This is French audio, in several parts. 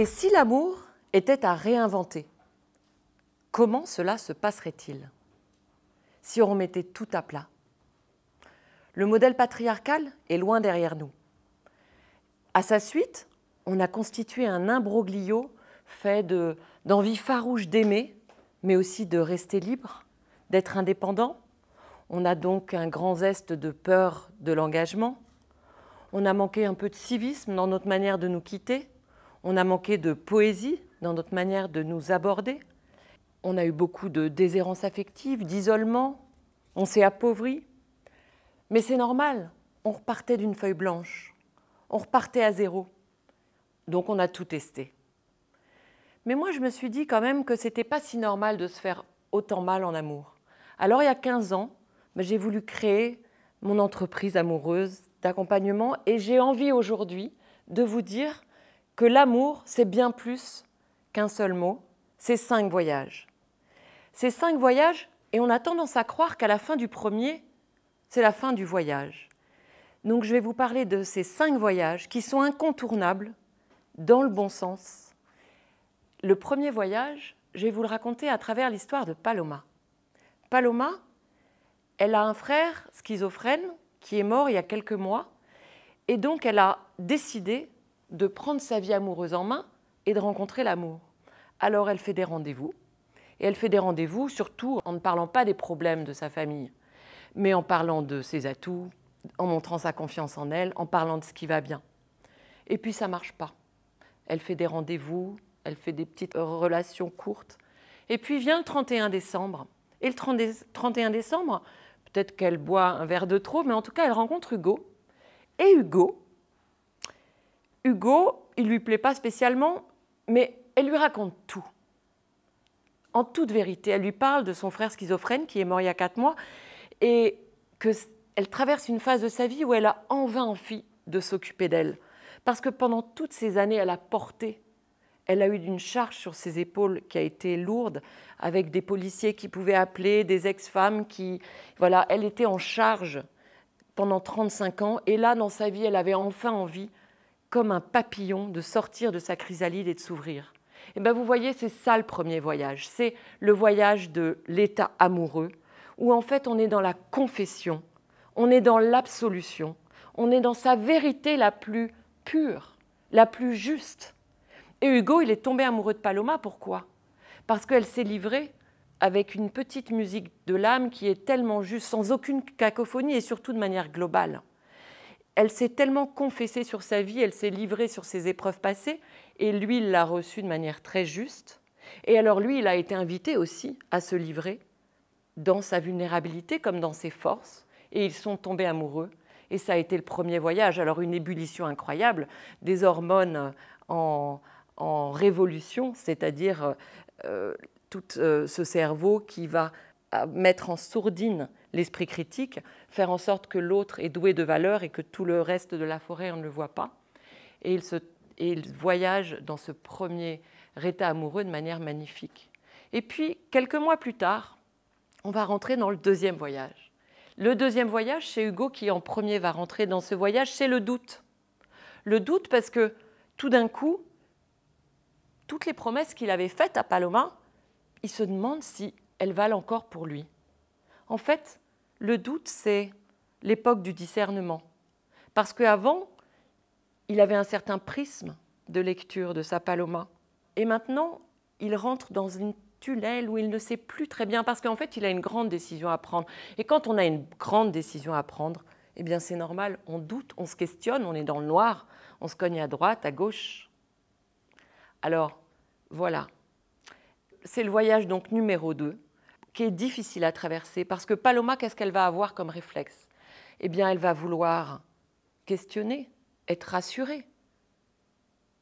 Et si l'amour était à réinventer, comment cela se passerait-il si on remettait tout à plat Le modèle patriarcal est loin derrière nous. À sa suite, on a constitué un imbroglio fait d'envie farouche d'aimer, mais aussi de rester libre, d'être indépendant. On a donc un grand zeste de peur de l'engagement. On a manqué un peu de civisme dans notre manière de nous quitter. On a manqué de poésie dans notre manière de nous aborder. On a eu beaucoup de déshérence affective, d'isolement. On s'est appauvri. Mais c'est normal. On repartait d'une feuille blanche. On repartait à zéro. Donc on a tout testé. Mais moi, je me suis dit quand même que c'était pas si normal de se faire autant mal en amour. Alors, il y a 15 ans, bah, j'ai voulu créer mon entreprise amoureuse d'accompagnement et j'ai envie aujourd'hui de vous dire que l'amour, c'est bien plus qu'un seul mot, c'est cinq voyages. C'est cinq voyages, et on a tendance à croire qu'à la fin du premier, c'est la fin du voyage. Donc je vais vous parler de ces cinq voyages qui sont incontournables dans le bon sens. Le premier voyage, je vais vous le raconter à travers l'histoire de Paloma. Paloma, elle a un frère schizophrène qui est mort il y a quelques mois, et donc elle a décidé de prendre sa vie amoureuse en main et de rencontrer l'amour. Alors elle fait des rendez-vous, et elle fait des rendez-vous surtout en ne parlant pas des problèmes de sa famille, mais en parlant de ses atouts, en montrant sa confiance en elle, en parlant de ce qui va bien. Et puis ça marche pas. Elle fait des rendez-vous, elle fait des petites relations courtes. Et puis vient le 31 décembre. Et le 31 décembre, peut-être qu'elle boit un verre de trop, mais en tout cas, elle rencontre Hugo. Et Hugo, Hugo, il lui plaît pas spécialement, mais elle lui raconte tout. En toute vérité, elle lui parle de son frère schizophrène qui est mort il y a quatre mois et qu'elle traverse une phase de sa vie où elle a en vain envie de s'occuper d'elle. Parce que pendant toutes ces années, elle a porté elle a eu une charge sur ses épaules qui a été lourde, avec des policiers qui pouvaient appeler, des ex-femmes qui... Voilà, elle était en charge pendant 35 ans, et là, dans sa vie, elle avait enfin envie comme un papillon, de sortir de sa chrysalide et de s'ouvrir. Et eh bien vous voyez, c'est ça le premier voyage. C'est le voyage de l'état amoureux, où en fait on est dans la confession, on est dans l'absolution, on est dans sa vérité la plus pure, la plus juste. Et Hugo, il est tombé amoureux de Paloma, pourquoi Parce qu'elle s'est livrée avec une petite musique de l'âme qui est tellement juste, sans aucune cacophonie et surtout de manière globale elle s'est tellement confessée sur sa vie, elle s'est livrée sur ses épreuves passées, et lui, il l'a reçue de manière très juste. Et alors lui, il a été invité aussi à se livrer dans sa vulnérabilité comme dans ses forces, et ils sont tombés amoureux. Et ça a été le premier voyage. Alors une ébullition incroyable, des hormones en, révolution, c'est-à-dire euh, tout euh, ce cerveau qui va mettre en sourdine l'esprit critique, faire en sorte que l'autre est doué de valeur et que tout le reste de la forêt, on ne le voit pas. Et il, se, voyage dans ce premier état amoureux de manière magnifique. Et puis, quelques mois plus tard, on va rentrer dans le deuxième voyage. Le deuxième voyage, c'est Hugo qui en premier va rentrer dans ce voyage, c'est le doute. Le doute parce que tout d'un coup, toutes les promesses qu'il avait faites à Paloma, il se demande si elles valent encore pour lui. En fait, le doute, c'est l'époque du discernement. Parce qu'avant, il avait un certain prisme de lecture de sa paloma. Et maintenant, il rentre dans une tunnel où il ne sait plus très bien, parce qu'en fait, il a une grande décision à prendre. Et quand on a une grande décision à prendre, eh bien, c'est normal, on doute, on se questionne, on est dans le noir, on se cogne à droite, à gauche. Alors, voilà. C'est le voyage donc numéro 2 qui est difficile à traverser parce que Paloma, qu'est-ce qu'elle va avoir comme réflexe Eh bien, elle va vouloir questionner, être rassurée.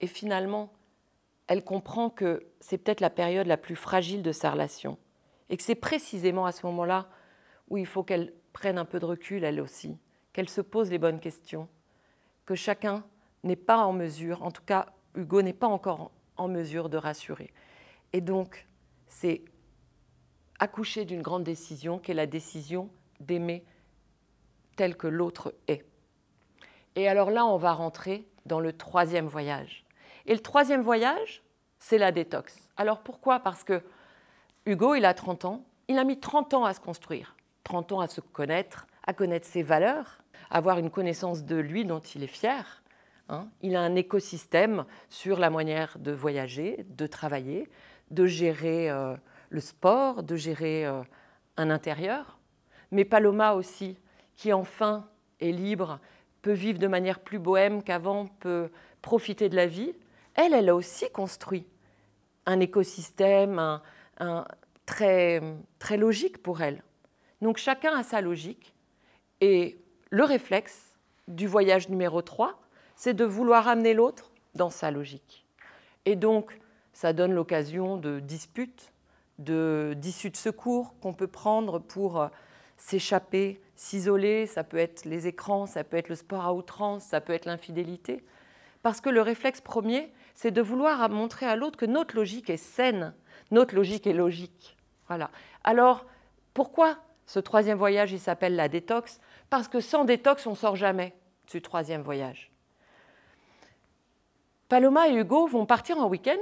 Et finalement, elle comprend que c'est peut-être la période la plus fragile de sa relation et que c'est précisément à ce moment-là où il faut qu'elle prenne un peu de recul, elle aussi, qu'elle se pose les bonnes questions, que chacun n'est pas en mesure, en tout cas Hugo n'est pas encore en mesure de rassurer. Et donc, c'est accoucher d'une grande décision qui est la décision d'aimer tel que l'autre est. Et alors là, on va rentrer dans le troisième voyage. Et le troisième voyage, c'est la détox. Alors pourquoi Parce que Hugo, il a 30 ans, il a mis 30 ans à se construire, 30 ans à se connaître, à connaître ses valeurs, à avoir une connaissance de lui dont il est fier. Hein. il a un écosystème sur la manière de voyager, de travailler, de gérer euh, le sport, de gérer euh, un intérieur. Mais Paloma aussi, qui enfin est libre, peut vivre de manière plus bohème qu'avant, peut profiter de la vie. Elle, elle a aussi construit un écosystème très, très logique pour elle. Donc chacun a sa logique. Et le réflexe du voyage numéro 3, c'est de vouloir amener l'autre dans sa logique. Et donc, ça donne l'occasion de disputes, d'issues de, secours qu'on peut prendre pour euh, s'échapper, s'isoler. Ça peut être les écrans, ça peut être le sport à outrance, ça peut être l'infidélité. Parce que le réflexe premier, c'est de vouloir montrer à l'autre que notre logique est saine, notre logique est logique. Voilà. Alors, pourquoi ce troisième voyage, il s'appelle la détox Parce que sans détox, on sort jamais du troisième voyage. Paloma et Hugo vont partir en week-end,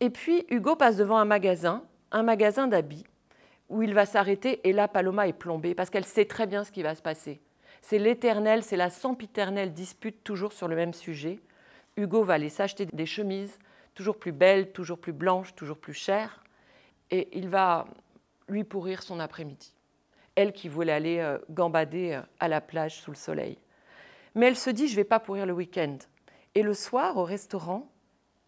et puis Hugo passe devant un magasin un magasin d'habits où il va s'arrêter et là, Paloma est plombée parce qu'elle sait très bien ce qui va se passer. C'est l'éternel, c'est la sempiternelle dispute toujours sur le même sujet. Hugo va aller s'acheter des chemises toujours plus belles, toujours plus blanches, toujours plus chères et il va lui pourrir son après-midi. Elle qui voulait aller euh, gambader euh, à la plage sous le soleil. Mais elle se dit, je ne vais pas pourrir le week-end. Et le soir, au restaurant,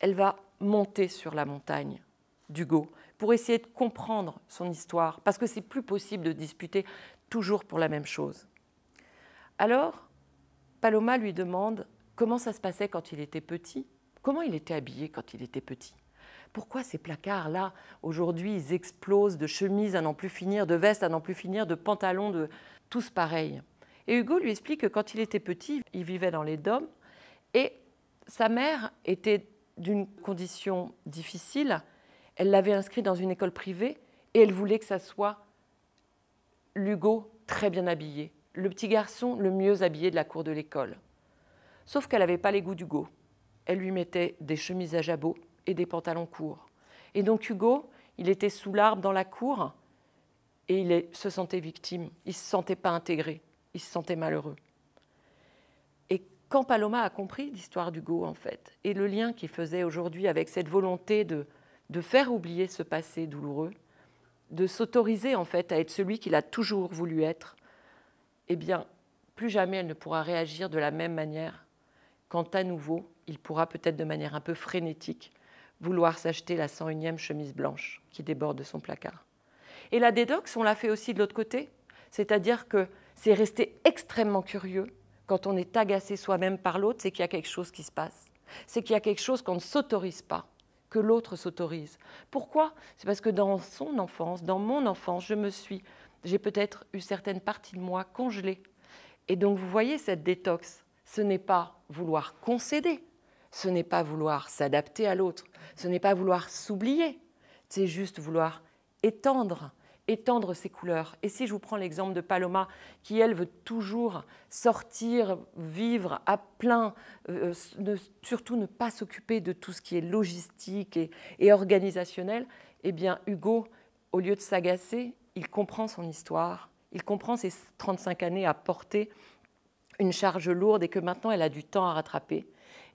elle va monter sur la montagne d'Hugo pour essayer de comprendre son histoire, parce que c'est plus possible de disputer toujours pour la même chose. Alors, Paloma lui demande comment ça se passait quand il était petit, comment il était habillé quand il était petit. Pourquoi ces placards-là, aujourd'hui, ils explosent de chemises à n'en plus finir, de vestes à n'en plus finir, de pantalons, de tous pareils. Et Hugo lui explique que quand il était petit, il vivait dans les dômes et sa mère était d'une condition difficile elle l'avait inscrit dans une école privée et elle voulait que ça soit l'Hugo très bien habillé, le petit garçon le mieux habillé de la cour de l'école. Sauf qu'elle n'avait pas les goûts d'Hugo. Elle lui mettait des chemises à jabot et des pantalons courts. Et donc Hugo, il était sous l'arbre dans la cour et il se sentait victime. Il ne se sentait pas intégré. Il se sentait malheureux. Et quand Paloma a compris l'histoire d'Hugo, en fait, et le lien qu'il faisait aujourd'hui avec cette volonté de de faire oublier ce passé douloureux, de s'autoriser en fait à être celui qu'il a toujours voulu être, eh bien, plus jamais elle ne pourra réagir de la même manière quand à nouveau, il pourra peut-être de manière un peu frénétique vouloir s'acheter la 101e chemise blanche qui déborde de son placard. Et la dédox, on l'a fait aussi de l'autre côté, c'est-à-dire que c'est rester extrêmement curieux quand on est agacé soi-même par l'autre, c'est qu'il y a quelque chose qui se passe, c'est qu'il y a quelque chose qu'on ne s'autorise pas que l'autre s'autorise. Pourquoi C'est parce que dans son enfance, dans mon enfance, je me suis, j'ai peut-être eu certaines parties de moi congelées. Et donc vous voyez cette détox, ce n'est pas vouloir concéder, ce n'est pas vouloir s'adapter à l'autre, ce n'est pas vouloir s'oublier, c'est juste vouloir étendre étendre ses couleurs. Et si je vous prends l'exemple de Paloma, qui elle veut toujours sortir, vivre à plein, euh, surtout ne pas s'occuper de tout ce qui est logistique et, organisationnel, eh bien Hugo, au lieu de s'agacer, il comprend son histoire, il comprend ses 35 années à porter une charge lourde et que maintenant elle a du temps à rattraper.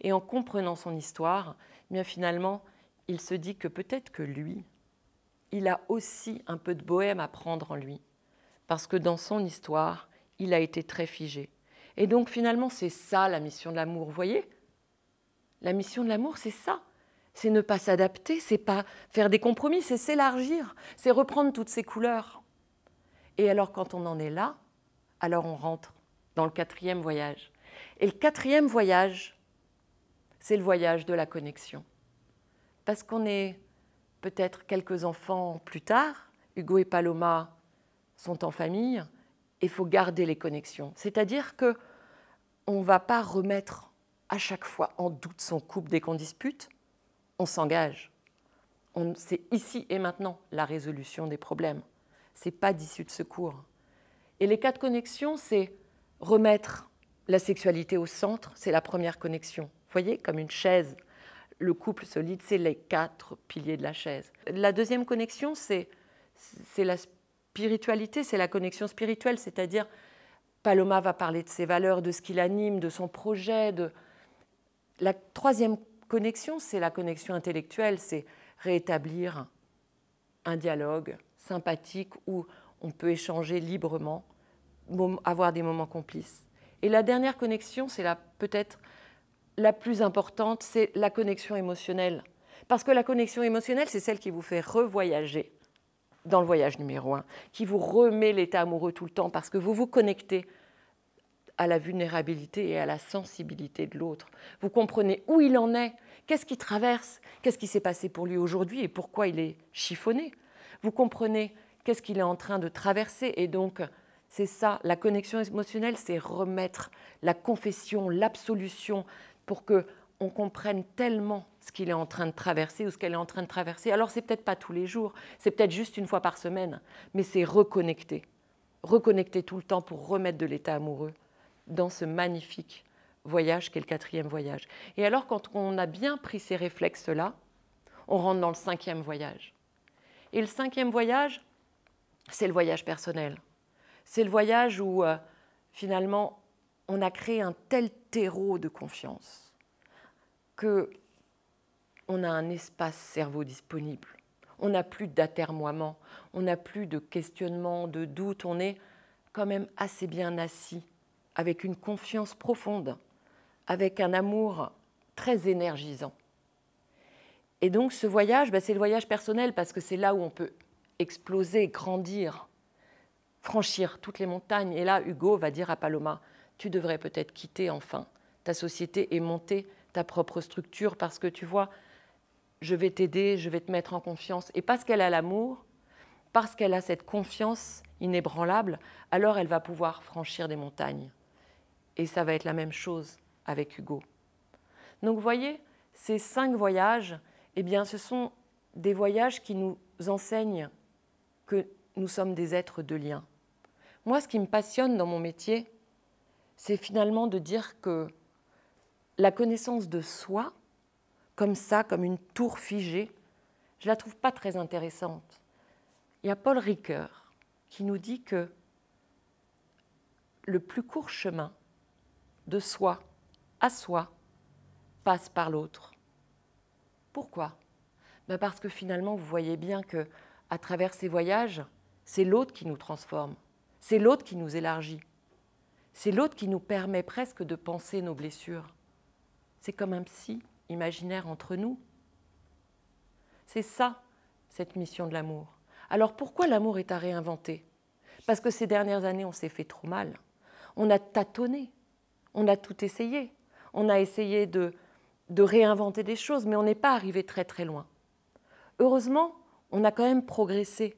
Et en comprenant son histoire, eh bien finalement, il se dit que peut-être que lui, il a aussi un peu de bohème à prendre en lui, parce que dans son histoire, il a été très figé. Et donc finalement, c'est ça la mission de l'amour, vous voyez La mission de l'amour, c'est ça. C'est ne pas s'adapter, c'est pas faire des compromis, c'est s'élargir, c'est reprendre toutes ses couleurs. Et alors quand on en est là, alors on rentre dans le quatrième voyage. Et le quatrième voyage, c'est le voyage de la connexion. Parce qu'on est peut-être quelques enfants plus tard, Hugo et Paloma sont en famille, il faut garder les connexions. C'est-à-dire que on ne va pas remettre à chaque fois en doute son couple dès qu'on dispute, on s'engage. C'est ici et maintenant la résolution des problèmes. C'est pas d'issue de secours. Et les quatre connexions, c'est remettre la sexualité au centre, c'est la première connexion. Vous voyez, comme une chaise le couple solide, c'est les quatre piliers de la chaise. La deuxième connexion, c'est la spiritualité, c'est la connexion spirituelle, c'est-à-dire Paloma va parler de ses valeurs, de ce qui l'anime, de son projet. La troisième connexion, c'est la connexion intellectuelle, c'est rétablir un dialogue sympathique où on peut échanger librement, avoir des moments complices. Et la dernière connexion, c'est peut-être la plus importante, c'est la connexion émotionnelle. Parce que la connexion émotionnelle, c'est celle qui vous fait revoyager dans le voyage numéro un, qui vous remet l'état amoureux tout le temps, parce que vous vous connectez à la vulnérabilité et à la sensibilité de l'autre. Vous comprenez où il en est, qu'est-ce qui traverse, qu'est-ce qui s'est passé pour lui aujourd'hui et pourquoi il est chiffonné. Vous comprenez qu'est-ce qu'il est en train de traverser et donc c'est ça, la connexion émotionnelle, c'est remettre la confession, l'absolution, pour que on comprenne tellement ce qu'il est en train de traverser ou ce qu'elle est en train de traverser. Alors c'est peut-être pas tous les jours, c'est peut-être juste une fois par semaine, mais c'est reconnecter, reconnecter tout le temps pour remettre de l'état amoureux dans ce magnifique voyage qu'est le quatrième voyage. Et alors quand on a bien pris ces réflexes-là, on rentre dans le cinquième voyage. Et le cinquième voyage, c'est le voyage personnel. C'est le voyage où euh, finalement on a créé un tel terreau de confiance que on a un espace cerveau disponible. On n'a plus d'atermoiement, on n'a plus de questionnement, de doute, on est quand même assez bien assis, avec une confiance profonde, avec un amour très énergisant. Et donc ce voyage, bah, c'est le voyage personnel parce que c'est là où on peut exploser, grandir, franchir toutes les montagnes. Et là, Hugo va dire à Paloma, tu devrais peut-être quitter enfin ta société et monter ta propre structure parce que tu vois, je vais t'aider, je vais te mettre en confiance. Et parce qu'elle a l'amour, parce qu'elle a cette confiance inébranlable, alors elle va pouvoir franchir des montagnes. Et ça va être la même chose avec Hugo. Donc vous voyez, ces cinq voyages, eh bien, ce sont des voyages qui nous enseignent que nous sommes des êtres de lien. Moi, ce qui me passionne dans mon métier, c'est finalement de dire que la connaissance de soi, comme ça, comme une tour figée, je la trouve pas très intéressante. Il y a Paul Ricoeur qui nous dit que le plus court chemin de soi à soi passe par l'autre. Pourquoi ben Parce que finalement, vous voyez bien que à travers ces voyages, c'est l'autre qui nous transforme, c'est l'autre qui nous élargit, c'est l'autre qui nous permet presque de penser nos blessures. C'est comme un psy imaginaire entre nous. C'est ça, cette mission de l'amour. Alors pourquoi l'amour est à réinventer Parce que ces dernières années, on s'est fait trop mal. On a tâtonné, on a tout essayé. On a essayé de, de réinventer des choses, mais on n'est pas arrivé très très loin. Heureusement, on a quand même progressé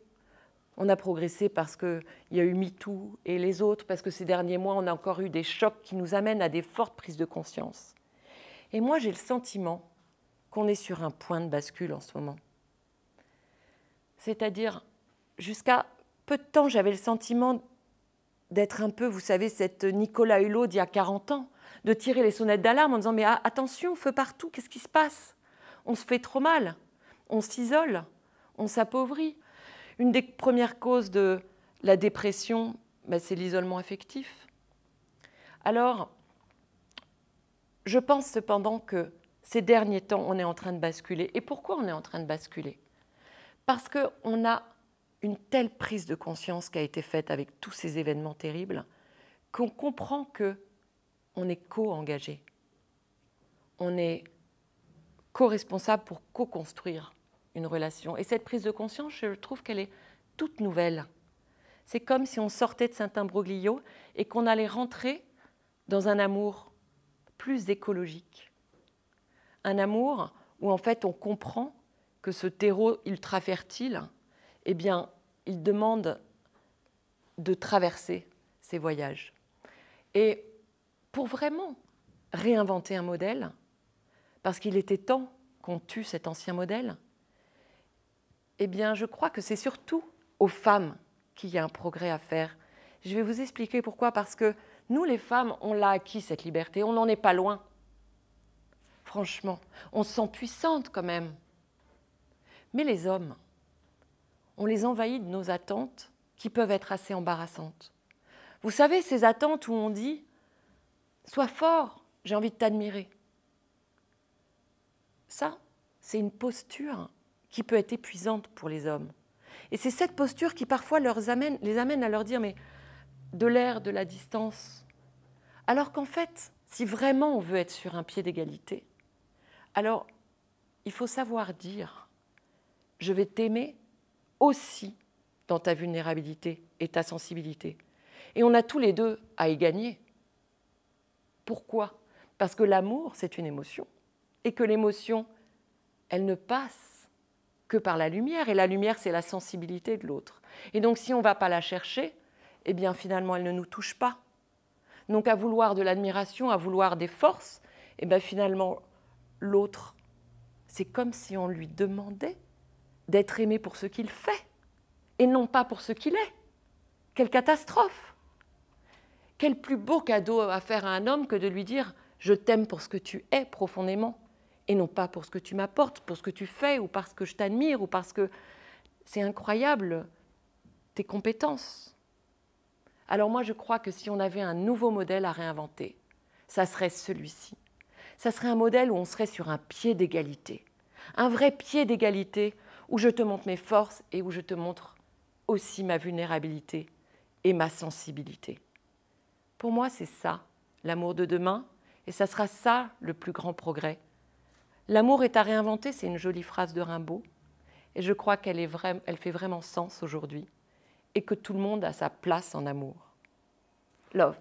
on a progressé parce qu'il y a eu MeToo et les autres, parce que ces derniers mois, on a encore eu des chocs qui nous amènent à des fortes prises de conscience. Et moi, j'ai le sentiment qu'on est sur un point de bascule en ce moment. C'est-à-dire, jusqu'à peu de temps, j'avais le sentiment d'être un peu, vous savez, cette Nicolas Hulot d'il y a 40 ans, de tirer les sonnettes d'alarme en disant Mais attention, feu partout, qu'est-ce qui se passe On se fait trop mal, on s'isole, on s'appauvrit. Une des premières causes de la dépression, ben, c'est l'isolement affectif. Alors, je pense cependant que ces derniers temps, on est en train de basculer. Et pourquoi on est en train de basculer Parce qu'on a une telle prise de conscience qui a été faite avec tous ces événements terribles qu'on comprend que on est co-engagé. On est co-responsable pour co-construire une relation. Et cette prise de conscience, je trouve qu'elle est toute nouvelle. C'est comme si on sortait de saint imbroglio et qu'on allait rentrer dans un amour plus écologique. Un amour où en fait on comprend que ce terreau ultra fertile, eh bien, il demande de traverser ses voyages. Et pour vraiment réinventer un modèle, parce qu'il était temps qu'on tue cet ancien modèle, eh bien, je crois que c'est surtout aux femmes qu'il y a un progrès à faire. Je vais vous expliquer pourquoi. Parce que nous, les femmes, on l'a acquis, cette liberté. On n'en est pas loin. Franchement, on se sent puissante quand même. Mais les hommes, on les envahit de nos attentes qui peuvent être assez embarrassantes. Vous savez, ces attentes où on dit Sois fort, j'ai envie de t'admirer. Ça, c'est une posture qui peut être épuisante pour les hommes. Et c'est cette posture qui parfois amène, les amène à leur dire mais de l'air, de la distance. Alors qu'en fait, si vraiment on veut être sur un pied d'égalité, alors il faut savoir dire je vais t'aimer aussi dans ta vulnérabilité et ta sensibilité. Et on a tous les deux à y gagner. Pourquoi Parce que l'amour, c'est une émotion, et que l'émotion, elle ne passe que par la lumière. Et la lumière, c'est la sensibilité de l'autre. Et donc, si on ne va pas la chercher, eh bien, finalement, elle ne nous touche pas. Donc, à vouloir de l'admiration, à vouloir des forces, eh bien, finalement, l'autre, c'est comme si on lui demandait d'être aimé pour ce qu'il fait et non pas pour ce qu'il est. Quelle catastrophe Quel plus beau cadeau à faire à un homme que de lui dire ⁇ Je t'aime pour ce que tu es profondément ⁇ et non pas pour ce que tu m'apportes, pour ce que tu fais, ou parce que je t'admire, ou parce que c'est incroyable tes compétences. Alors moi, je crois que si on avait un nouveau modèle à réinventer, ça serait celui-ci. Ça serait un modèle où on serait sur un pied d'égalité, un vrai pied d'égalité où je te montre mes forces et où je te montre aussi ma vulnérabilité et ma sensibilité. Pour moi, c'est ça, l'amour de demain, et ça sera ça le plus grand progrès L'amour est à réinventer, c'est une jolie phrase de Rimbaud, et je crois qu'elle est elle fait vraiment sens aujourd'hui, et que tout le monde a sa place en amour. Love.